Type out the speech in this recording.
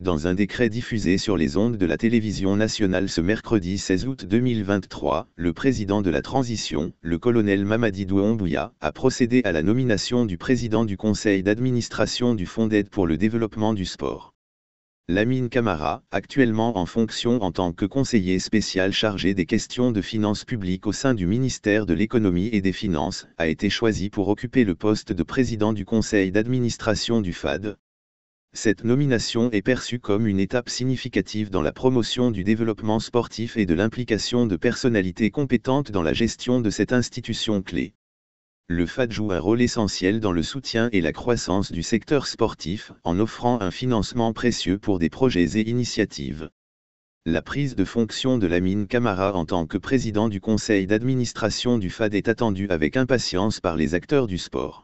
dans un décret diffusé sur les ondes de la télévision nationale ce mercredi 16 août 2023, le président de la transition, le colonel Mamadi a procédé à la nomination du président du conseil d'administration du Fonds d'aide pour le développement du sport. Lamine Camara, actuellement en fonction en tant que conseiller spécial chargé des questions de finances publiques au sein du ministère de l'économie et des finances, a été choisi pour occuper le poste de président du conseil d'administration du FAD, cette nomination est perçue comme une étape significative dans la promotion du développement sportif et de l'implication de personnalités compétentes dans la gestion de cette institution clé. Le FAD joue un rôle essentiel dans le soutien et la croissance du secteur sportif en offrant un financement précieux pour des projets et initiatives. La prise de fonction de Lamine Camara en tant que président du conseil d'administration du FAD est attendue avec impatience par les acteurs du sport.